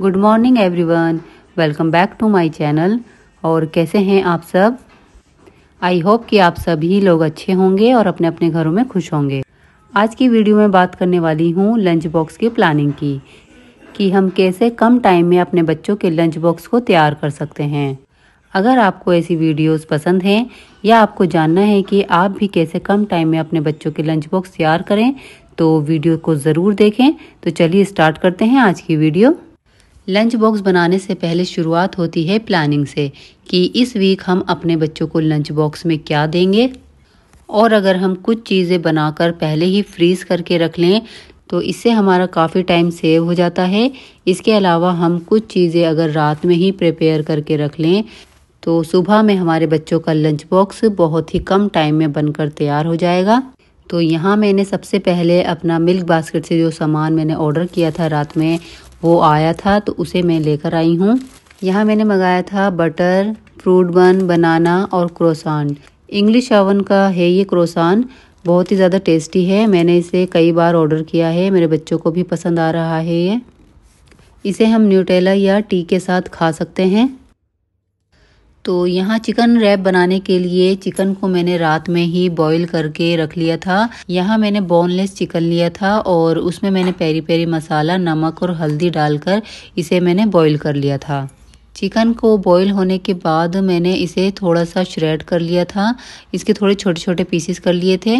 Good morning everyone welcome back to my channel और कैसे हैं आप सब आई होप कि आप सभी लोग अच्छे होंगे और अपने अपने घरों में खुश होंगे आज की वीडियो में बात करने वाली हूँ लंच बॉक्स की प्लानिंग की कि हम कैसे कम टाइम में अपने बच्चों के लंच बॉक्स को तैयार कर सकते हैं अगर आपको ऐसी वीडियोस पसंद हैं या आपको जानना है कि आप भी कैसे कम टाइम में अपने बच्चों के लंच बॉक्स तैयार करें तो वीडियो को ज़रूर देखें तो चलिए स्टार्ट करते हैं आज की वीडियो लंच बॉक्स बनाने से पहले शुरुआत होती है प्लानिंग से कि इस वीक हम अपने बच्चों को लंच बॉक्स में क्या देंगे और अगर हम कुछ चीज़ें बनाकर पहले ही फ्रीज़ करके रख लें तो इससे हमारा काफ़ी टाइम सेव हो जाता है इसके अलावा हम कुछ चीज़ें अगर रात में ही प्रिपेयर करके रख लें तो सुबह में हमारे बच्चों का लंच बॉक्स बहुत ही कम टाइम में बनकर तैयार हो जाएगा तो यहाँ मैंने सबसे पहले अपना मिल्क बास्केट से जो सामान मैंने ऑर्डर किया था रात में वो आया था तो उसे मैं लेकर आई हूँ यहाँ मैंने मंगाया था बटर फ्रूट बन बनाना और क्रोसान इंग्लिश ओवन का है ये क्रोसान बहुत ही ज़्यादा टेस्टी है मैंने इसे कई बार ऑर्डर किया है मेरे बच्चों को भी पसंद आ रहा है ये इसे हम न्यूटेला या टी के साथ खा सकते हैं तो यहाँ चिकन रैप बनाने के लिए चिकन को मैंने रात में ही बॉईल करके रख लिया था यहाँ मैंने बोनलेस चिकन लिया था और उसमें मैंने पेरी पेरी मसाला नमक और हल्दी डालकर इसे मैंने बॉईल कर लिया था चिकन को बॉईल होने के बाद मैंने इसे थोड़ा सा श्रेड कर लिया था इसके थोड़े छोटे छोटे पीसेस कर लिए थे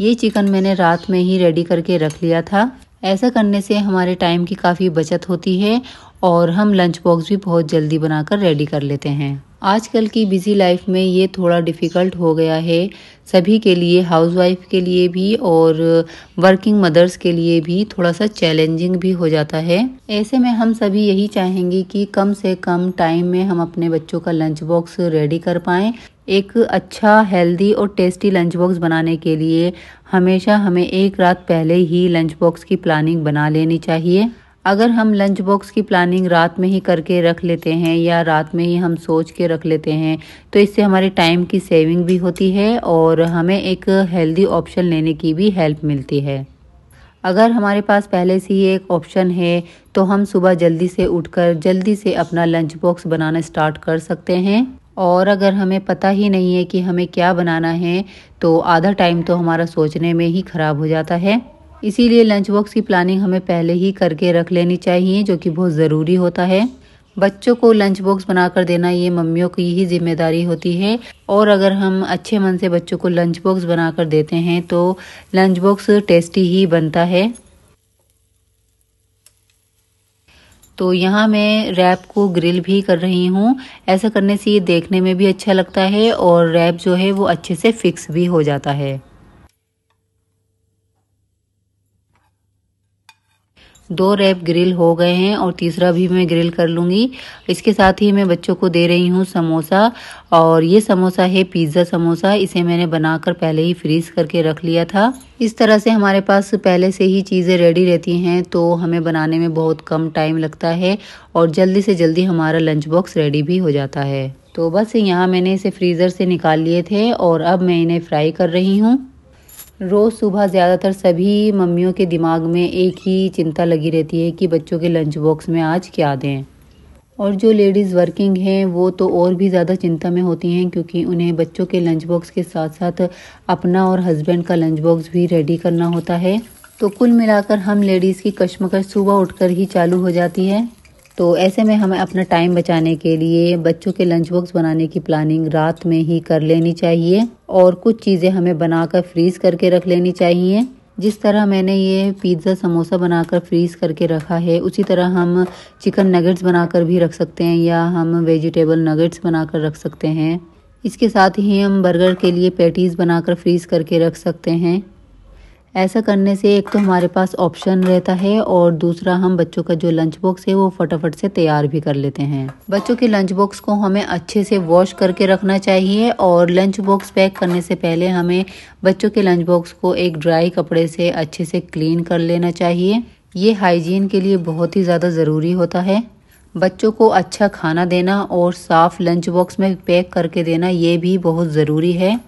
ये चिकन मैंने रात में ही रेडी करके रख लिया था ऐसा करने से हमारे टाइम की काफ़ी बचत होती है और हम लंच बॉक्स भी बहुत जल्दी बनाकर रेडी कर लेते हैं आजकल की बिज़ी लाइफ में ये थोड़ा डिफ़िकल्ट हो गया है सभी के लिए हाउसवाइफ के लिए भी और वर्किंग मदर्स के लिए भी थोड़ा सा चैलेंजिंग भी हो जाता है ऐसे में हम सभी यही चाहेंगे कि कम से कम टाइम में हम अपने बच्चों का लंच बॉक्स रेडी कर पाएँ एक अच्छा हेल्दी और टेस्टी लंच बॉक्स बनाने के लिए हमेशा हमें एक रात पहले ही लंच बॉक्स की प्लानिंग बना लेनी चाहिए अगर हम लंच बॉक्स की प्लानिंग रात में ही करके रख लेते हैं या रात में ही हम सोच के रख लेते हैं तो इससे हमारे टाइम की सेविंग भी होती है और हमें एक हेल्दी ऑप्शन लेने की भी हेल्प मिलती है अगर हमारे पास पहले से ही एक ऑप्शन है तो हम सुबह जल्दी से उठकर जल्दी से अपना लंच बॉक्स बनाना स्टार्ट कर सकते हैं और अगर हमें पता ही नहीं है कि हमें क्या बनाना है तो आधा टाइम तो हमारा सोचने में ही ख़राब हो जाता है इसीलिए लंच बॉक्स की प्लानिंग हमें पहले ही करके रख लेनी चाहिए जो कि बहुत ज़रूरी होता है बच्चों को लंच बॉक्स बनाकर देना ये मम्मियों की ही जिम्मेदारी होती है और अगर हम अच्छे मन से बच्चों को लंच बॉक्स बनाकर देते हैं तो लंच बॉक्स टेस्टी ही बनता है तो यहाँ मैं रैप को ग्रिल भी कर रही हूँ ऐसा करने से ये देखने में भी अच्छा लगता है और रैप जो है वो अच्छे से फिक्स भी हो जाता है दो रैप ग्रिल हो गए हैं और तीसरा भी मैं ग्रिल कर लूँगी इसके साथ ही मैं बच्चों को दे रही हूँ समोसा और ये समोसा है पिज़्ज़ा समोसा इसे मैंने बनाकर पहले ही फ्रीज़ करके रख लिया था इस तरह से हमारे पास पहले से ही चीज़ें रेडी रहती हैं तो हमें बनाने में बहुत कम टाइम लगता है और जल्दी से जल्दी हमारा लंच बॉक्स रेडी भी हो जाता है तो बस यहाँ मैंने इसे फ्रीज़र से निकाल लिए थे और अब मैं इन्हें फ्राई कर रही हूँ रोज़ सुबह ज़्यादातर सभी मम्मियों के दिमाग में एक ही चिंता लगी रहती है कि बच्चों के लंच बॉक्स में आज क्या दें और जो लेडीज़ वर्किंग हैं वो तो और भी ज़्यादा चिंता में होती हैं क्योंकि उन्हें बच्चों के लंच बॉक्स के साथ साथ अपना और हस्बैंड का लंच बॉक्स भी रेडी करना होता है तो कुल मिलाकर हम लेडीज़ की कश्मकश सुबह उठकर ही चालू हो जाती है तो ऐसे में हमें अपना टाइम बचाने के लिए बच्चों के लंच बॉक्स बनाने की प्लानिंग रात में ही कर लेनी चाहिए और कुछ चीज़ें हमें बनाकर फ्रीज़ करके रख लेनी चाहिए जिस तरह मैंने ये पिज़्ज़ा समोसा बनाकर फ्रीज़ करके रखा है उसी तरह हम चिकन नगेट्स बनाकर भी रख सकते हैं या हम वेजिटेबल नगेट्स बनाकर रख सकते हैं इसके साथ ही हम बर्गर के लिए पैटीज़ बनाकर फ्रीज़ करके रख सकते हैं ऐसा करने से एक तो हमारे पास ऑप्शन रहता है और दूसरा हम बच्चों का जो लंच बॉक्स है वो फटाफट से तैयार भी कर लेते हैं बच्चों के लंच बॉक्स को हमें अच्छे से वॉश करके रखना चाहिए और लंच बॉक्स पैक करने से पहले हमें बच्चों के लंच बॉक्स को एक ड्राई कपड़े से अच्छे से क्लीन कर लेना चाहिए ये हाइजीन के लिए बहुत ही ज़्यादा ज़रूरी होता है बच्चों को अच्छा खाना देना और साफ़ लंच बॉक्स में पैक करके देना ये भी बहुत ज़रूरी है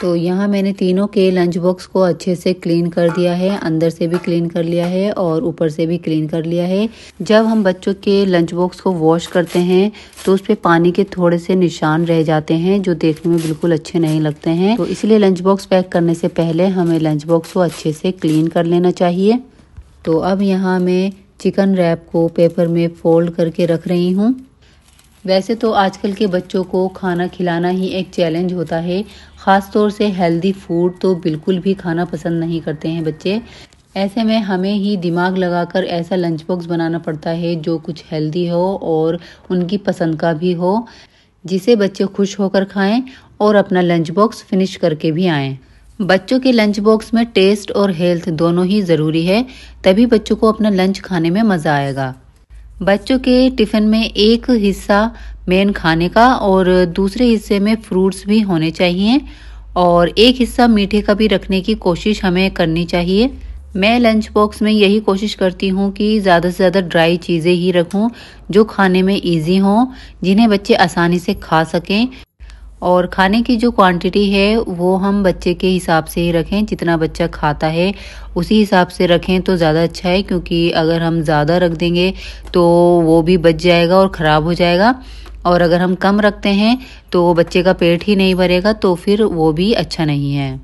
तो यहाँ मैंने तीनों के लंच बॉक्स को अच्छे से क्लीन कर दिया है अंदर से भी क्लीन कर लिया है और ऊपर से भी क्लीन कर लिया है जब हम बच्चों के लंच बॉक्स को वॉश करते हैं तो उस पर पानी के थोड़े से निशान रह जाते हैं जो देखने में बिल्कुल अच्छे नहीं लगते हैं तो इसलिए लंच बॉक्स पैक करने से पहले हमें लंच बॉक्स को अच्छे से क्लीन कर लेना चाहिए तो अब यहाँ मैं चिकन रैप को पेपर में फोल्ड करके रख रही हूँ वैसे तो आजकल के बच्चों को खाना खिलाना ही एक चैलेंज होता है ख़ास तौर से हेल्दी फूड तो बिल्कुल भी खाना पसंद नहीं करते हैं बच्चे ऐसे में हमें ही दिमाग लगाकर ऐसा लंच बॉक्स बनाना पड़ता है जो कुछ हेल्दी हो और उनकी पसंद का भी हो जिसे बच्चे खुश होकर खाएं और अपना लंच बॉक्स फिनिश करके भी आएं। बच्चों के लंच बॉक्स में टेस्ट और हेल्थ दोनों ही ज़रूरी है तभी बच्चों को अपना लंच खाने में मज़ा आएगा बच्चों के टिफिन में एक हिस्सा मेन खाने का और दूसरे हिस्से में फ्रूट्स भी होने चाहिए और एक हिस्सा मीठे का भी रखने की कोशिश हमें करनी चाहिए मैं लंच बॉक्स में यही कोशिश करती हूँ कि ज़्यादा से ज़्यादा ड्राई चीज़ें ही रखूँ जो खाने में इजी हों जिन्हें बच्चे आसानी से खा सकें और खाने की जो क्वांटिटी है वो हम बच्चे के हिसाब से ही रखें जितना बच्चा खाता है उसी हिसाब से रखें तो ज़्यादा अच्छा है क्योंकि अगर हम ज़्यादा रख देंगे तो वो भी बच जाएगा और ख़राब हो जाएगा और अगर हम कम रखते हैं तो बच्चे का पेट ही नहीं भरेगा तो फिर वो भी अच्छा नहीं है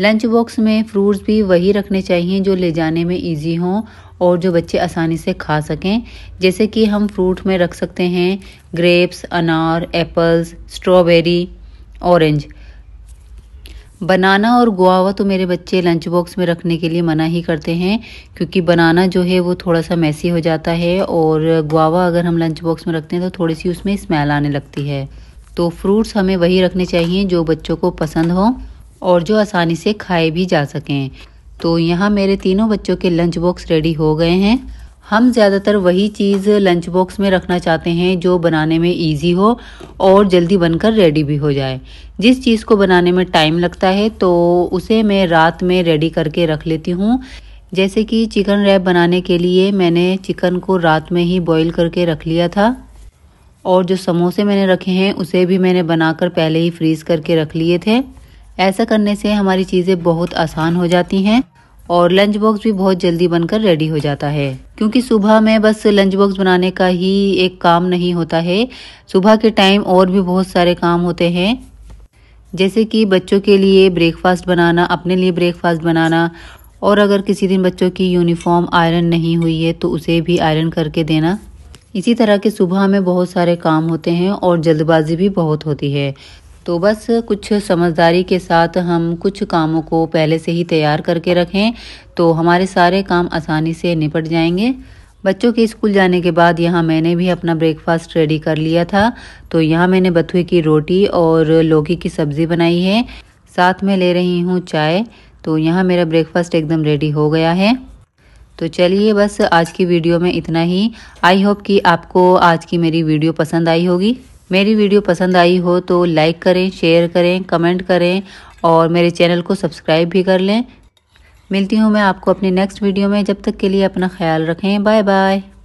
लंच बॉक्स में फ्रूट्स भी वही रखने चाहिए जो ले जाने में इजी हों और जो बच्चे आसानी से खा सकें जैसे कि हम फ्रूट में रख सकते हैं ग्रेप्स अनार एप्पल्स स्ट्रॉबेरी ऑरेंज बनाना और गुआवा तो मेरे बच्चे लंच बॉक्स में रखने के लिए मना ही करते हैं क्योंकि बनाना जो है वो थोड़ा सा मैसी हो जाता है और गुआवा अगर हम लंच बॉक्स में रखते हैं तो थोड़ी सी उसमें स्मेल आने लगती है तो फ्रूट्स हमें वही रखने चाहिए जो बच्चों को पसंद हों और जो आसानी से खाए भी जा सकें तो यहाँ मेरे तीनों बच्चों के लंच बॉक्स रेडी हो गए हैं हम ज़्यादातर वही चीज़ लंच बॉक्स में रखना चाहते हैं जो बनाने में इजी हो और जल्दी बनकर रेडी भी हो जाए जिस चीज़ को बनाने में टाइम लगता है तो उसे मैं रात में रेडी करके रख लेती हूँ जैसे कि चिकन रैप बनाने के लिए मैंने चिकन को रात में ही बॉईल करके रख लिया था और जो समोसे मैंने रखे हैं उसे भी मैंने बनाकर पहले ही फ्रीज़ करके रख लिए थे ऐसा करने से हमारी चीज़ें बहुत आसान हो जाती हैं और लंच बॉक्स भी बहुत जल्दी बनकर रेडी हो जाता है क्योंकि सुबह में बस लंच बॉक्स बनाने का ही एक काम नहीं होता है सुबह के टाइम और भी बहुत सारे काम होते हैं जैसे कि बच्चों के लिए ब्रेकफास्ट बनाना अपने लिए ब्रेकफास्ट बनाना और अगर किसी दिन बच्चों की यूनिफॉर्म आयरन नहीं हुई है तो उसे भी आयरन करके देना इसी तरह के सुबह में बहुत सारे काम होते हैं और जल्दबाजी भी बहुत होती है तो बस कुछ समझदारी के साथ हम कुछ कामों को पहले से ही तैयार करके रखें तो हमारे सारे काम आसानी से निपट जाएंगे बच्चों के स्कूल जाने के बाद यहाँ मैंने भी अपना ब्रेकफास्ट रेडी कर लिया था तो यहाँ मैंने बथुए की रोटी और लौकी की सब्ज़ी बनाई है साथ में ले रही हूँ चाय तो यहाँ मेरा ब्रेकफास्ट एकदम रेडी हो गया है तो चलिए बस आज की वीडियो में इतना ही आई होप कि आपको आज की मेरी वीडियो पसंद आई होगी मेरी वीडियो पसंद आई हो तो लाइक करें शेयर करें कमेंट करें और मेरे चैनल को सब्सक्राइब भी कर लें मिलती हूँ मैं आपको अपने नेक्स्ट वीडियो में जब तक के लिए अपना ख्याल रखें बाय बाय